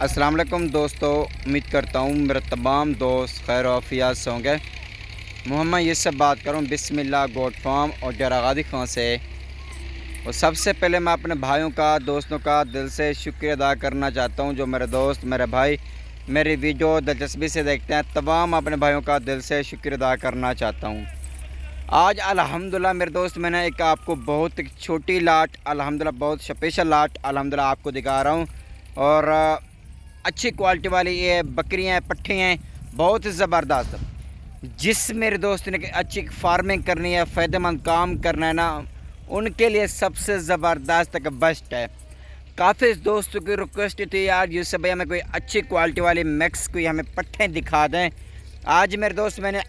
السلام علیکم دوستو امید کرتا ہوں میرا تمام دوست خیر وفیات گے محمد یہ سب بات کروں بسم اللہ گوٹ فارم اور غادی خان سے اور سب سے پہلے میں اپنے بھائیوں کا دوستوں کا دل سے شکریہ ادا کرنا چاہتا ہوں جو میرے دوست میرے بھائی میری ویڈیو دلچسپی سے دیکھتے ہیں تمام اپنے بھائیوں کا دل سے شکریہ ادا کرنا چاہتا ہوں آج الحمدللہ میرے دوست میں نے ایک آپ کو بہت چھوٹی لاٹ الحمدللہ بہت شپیشل لاٹ الحمدللہ آپ کو دکھا رہا ہوں اور اچھی کوالٹی والی یہ بکریاں پٹھے ہیں بہت زبردست جس میرے دوست نے اچھی فارمنگ کرنی ہے فائدہ مند کام کرنا ہے نا ان کے لیے سب سے زبردست بیسٹ ہے کافی دوستوں کی ریکویسٹ تھی یار یوسف بھائی ہمیں کوئی اچھی کوالٹی والی میکس کوئی ہمیں پٹھے دکھا دیں آج میرے دوست میں نے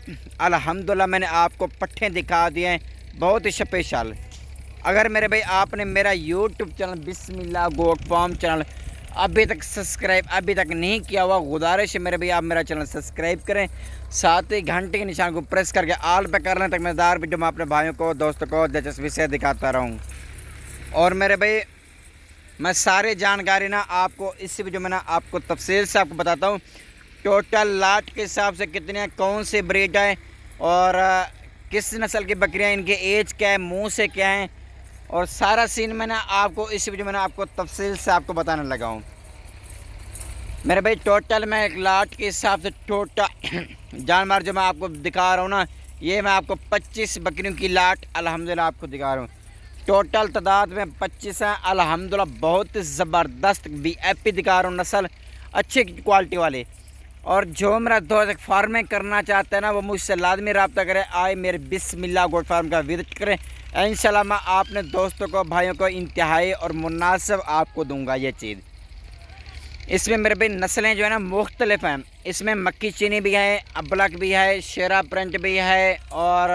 الحمدللہ میں نے آپ کو پٹھے دکھا دیے ہیں بہت اسپیشل شپیشال اگر میرے بھائی آپ نے میرا یوٹیوب چینل بسم اللہ گوٹ فارم چینل ابھی تک سبسکرائب ابھی تک نہیں کیا ہوا گزارش ہے میرے بھائی آپ میرا چینل سبسکرائب کریں ساتھ ہی گھنٹے کے نشان کو پریس کر کے آل پہ کر لیں تک میں دار ویڈیو میں اپنے بھائیوں کو دوستوں کو دلچسپی سے دکھاتا رہوں اور میرے بھائی میں سارے جانکاری نا آپ کو اس ویڈیو میں نا آپ کو تفصیل سے آپ کو بتاتا ہوں ٹوٹل لاٹ کے حساب سے کتنے ہیں کون سی بریڈ ہیں اور کس نسل کی بکریاں ان کے ایج کیا ہے منہ سے کیا ہیں اور سارا سین میں نے آپ کو اس وجہ میں نے آپ کو تفصیل سے آپ کو بتانے لگا ہوں میرے بھائی ٹوٹل میں ایک لاٹ کے حساب سے ٹوٹا جانور جو میں آپ کو دکھا رہا ہوں نا یہ میں آپ کو پچیس بکریوں کی لاٹ الحمدللہ آپ کو دکھا رہا ہوں ٹوٹل تعداد میں پچیس ہیں الحمدللہ بہت زبردست بی ایف پی دکھا رہا ہوں نسل اچھی کوالٹی والے اور جو میرا دوست فارمنگ کرنا چاہتا ہے نا وہ مجھ سے لازمی رابطہ کرے آئے میرے بسم اللہ گوٹ فارم کا وزٹ کریں ان شاء اللہ آپ نے دوستوں کو بھائیوں کو انتہائی اور مناسب آپ کو دوں گا یہ چیز اس میں میرے بھی نسلیں جو ہے نا مختلف ہیں اس میں مکی چینی بھی ہے ابلک بھی ہے شیرا پرنٹ بھی ہے اور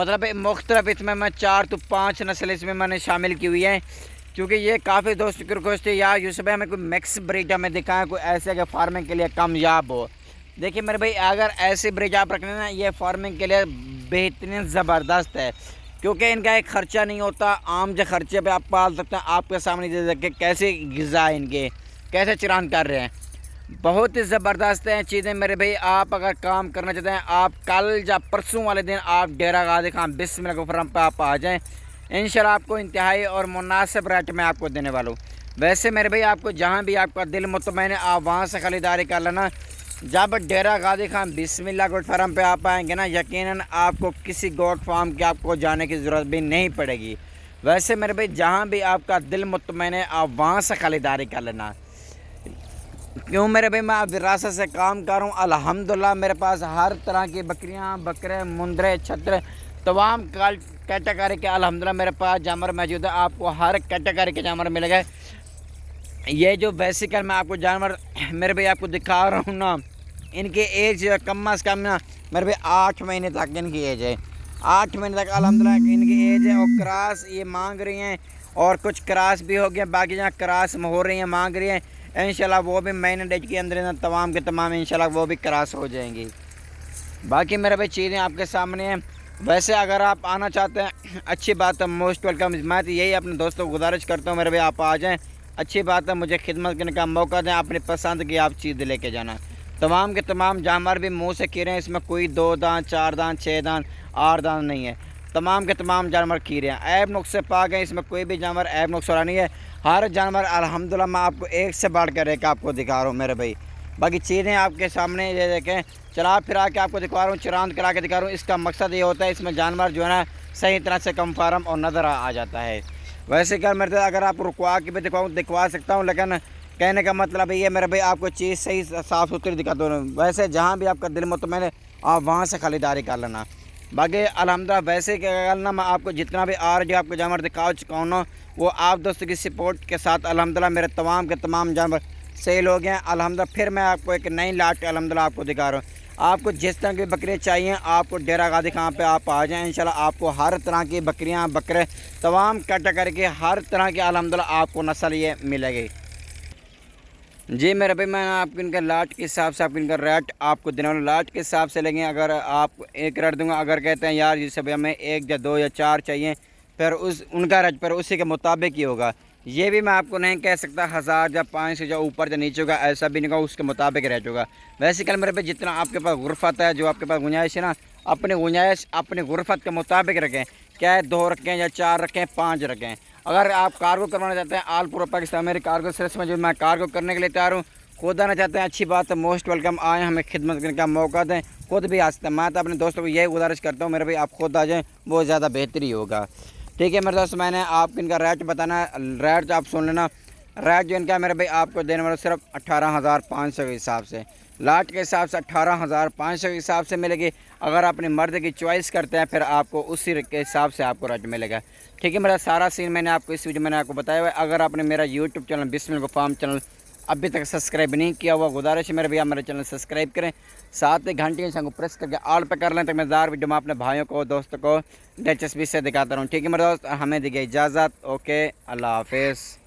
مطلب مختلف اس میں میں چار تو پانچ نسلیں اس میں میں نے شامل کی ہوئی ہیں کیونکہ یہ کافی دوست کی ریکویسٹ ہے یا یوسف ہمیں کوئی میکس بریڈ ہمیں دکھائیں کوئی ایسے کہ فارمنگ کے لیے کامیاب ہو دیکھیے میرے بھائی اگر ایسی بریڈ آپ رکھنے نہ یہ فارمنگ کے لیے بہترین زبردست ہے کیونکہ ان کا ایک خرچہ نہیں ہوتا عام جو خرچے پہ آپ پال سکتے ہیں آپ کے سامنے کیسے غذا ہے ان کے کیسے چران کر رہے ہیں بہت ہی زبردست ہیں چیزیں میرے بھائی آپ اگر کام کرنا چاہتے ہیں آپ کل یا پرسوں والے دن آپ ڈیرا خان بسم اللہ فرم پہ آپ آ جائیں انشاءاللہ آپ کو انتہائی اور مناسب ریٹ میں آپ کو دینے والا ہوں ویسے میرے بھائی آپ کو جہاں بھی آپ کا دل مطمئن ہے آپ وہاں سے خریداری کر لینا جب ڈیرا غازی خان بسم اللہ گوٹ فارم پہ آپ آئیں گے نا یقیناً آپ کو کسی گوٹ فارم کے آپ کو جانے کی ضرورت بھی نہیں پڑے گی ویسے میرے بھائی جہاں بھی آپ کا دل مطمئن ہے آپ وہاں سے خریداری کر لینا کیوں میرے بھائی میں آپ وراثت سے کام کروں الحمدللہ میرے پاس ہر طرح کی بکریاں بکرے مندرے چھترے تمام کیٹیگری کے الحمدللہ میرے پاس جانور موجود ہے آپ کو ہر کیٹیگری کے جانور ملے گئے یہ جو بیسیکل میں آپ کو جانور میرے بھائی آپ کو دکھا رہا ہوں نا ان کی ایج کم از کم میرے بھائی آٹھ مہینے تک ان کی ایج ہے آٹھ مہینے تک الحمد للہ ان کی ایج ہے اور کراس یہ مانگ رہی ہیں اور کچھ کراس بھی ہو گیا باقی جہاں کراس ہو رہی ہیں مانگ رہی ہیں ان شاء اللہ وہ بھی مہینے ڈیج کے اندر اندر تمام کے تمام ان شاء اللہ وہ بھی کراس ہو جائیں گی باقی میرے بھائی چیزیں آپ کے سامنے ہیں ویسے اگر آپ آنا چاہتے ہیں اچھی بات ہے موسٹ ویلکم میں یہی اپنے دوستوں کو گزارش کرتا ہوں میرے بھائی آپ آ جائیں اچھی بات ہے مجھے خدمت کرنے کا موقع دیں اپنی پسند کی آپ چیز لے کے جانا تمام کے تمام جانور بھی منہ سے کیرے ہیں اس میں کوئی دو دان چار دان چھ دان آٹھ دان نہیں ہے تمام کے تمام جانور کیرے ہیں نقص سے پا گئے اس میں کوئی بھی جانور عیب نقص والا نہیں ہے ہر جانور الحمدللہ میں آپ کو ایک سے بڑھ کر ایک آپ کو دکھا رہا ہوں میرے بھائی باقی چیزیں آپ کے سامنے یہ دیکھیں چلا پھرا کے آپ کو دکھا رہا ہوں چراند کرا کے دکھا رہا ہوں اس کا مقصد یہ ہوتا ہے اس میں جانور جو ہے نا صحیح طرح سے کنفارم اور نظر آ جاتا ہے ویسے کہ میرے اگر آپ رکوا کے بھی دکھاؤں دکھوا سکتا ہوں لیکن کہنے کا مطلب یہ ہے میرا بھائی آپ کو چیز صحیح صاف ستھری دکھا دو ویسے جہاں بھی آپ کا دل مطمئن ہے آپ وہاں سے خریداری کر لینا باقی الحمد للہ ویسے کہ میں آپ کو جتنا بھی جو آپ کو جانور دکھا چکا وہ آپ دوست کی سپورٹ کے ساتھ الحمد للہ میرے تمام کے تمام جانور صحیح لوگ ہیں الحمد للہ پھر میں آپ کو ایک نئی لاٹ الحمد للہ آپ کو دکھا رہا ہوں آپ کو جس طرح کی بکریاں چاہیے آپ کو ڈیرا کا دکھاؤں پہ آپ آ جائیں انشاءاللہ شاء آپ کو ہر طرح کی بکریاں بکرے تمام کٹ کر کے ہر طرح کی الحمد للہ آپ کو نسل یہ ملے گی جی میرے بھائی میں آپ کو ان کا لاٹ کے حساب سے آپ ان کا ریٹ آپ کو دینا لاٹ کے حساب سے لیں اگر آپ کو ایک ریٹ دوں گا اگر کہتے ہیں یار جیسے بھائی ہمیں ایک یا دو یا چار چاہیے پھر اس ان کا ریٹ پر اسی کے مطابق ہی ہوگا یہ بھی میں آپ کو نہیں کہہ سکتا ہزار یا پانچ سے جا اوپر جا نیچے ہوگا ایسا بھی نہیں اس کے مطابق رہ چکا ویسے کل میرے پہ جتنا آپ کے پاس غرفت ہے جو آپ کے پاس گنجائش ہے نا اپنی گنجائش اپنی غرفت کے مطابق رکھیں کیا ہے دو رکھیں یا چار رکھیں پانچ رکھیں اگر آپ کارگو کروانا چاہتے ہیں آل پورا پاکستان میری کارگو سرس میں جو میں کارگو کرنے کے لیے تیار ہوں خود آنا چاہتے ہیں اچھی بات ہے موسٹ ویلکم آئیں ہمیں خدمت کرنے کا موقع دیں خود بھی آ سکتے ہیں میں تو اپنے دوستوں کو یہی گزارش کرتا ہوں میرے بھائی آپ خود آ جائیں وہ زیادہ بہتری ہوگا ٹھیک ہے دوست میں نے آپ ان کا ریٹ بتانا ہے ریٹ جو آپ سن لینا ریٹ جو ان کا ہے میرے بھائی آپ کو دینے والا صرف اٹھارہ ہزار پانچ سو کے حساب سے لاٹ کے حساب سے اٹھارہ ہزار پانچ سو کے حساب سے ملے گی اگر اپنے مرد کی چوائس کرتے ہیں پھر آپ کو اسی کے حساب سے آپ کو ریٹ ملے گا ٹھیک ہے میرا سارا سین میں نے آپ کو اس ویڈیو میں نے آپ کو بتایا ہے اگر آپ نے میرا یوٹیوب چینل بسمل کو فارم چینل ابھی تک سبسکرائب نہیں کیا ہوا گزارش میرے بھیا میرے چینل سبسکرائب کریں ساتھ ایک گھنٹی سنگ کو پریس کر کے آل پہ کر لیں تک میں زار ویڈیو میں اپنے بھائیوں کو دوستوں کو دلچسپی سے دکھاتا رہوں ٹھیک ہے میرے دوست ہمیں دی گئی اجازت اوکے اللہ حافظ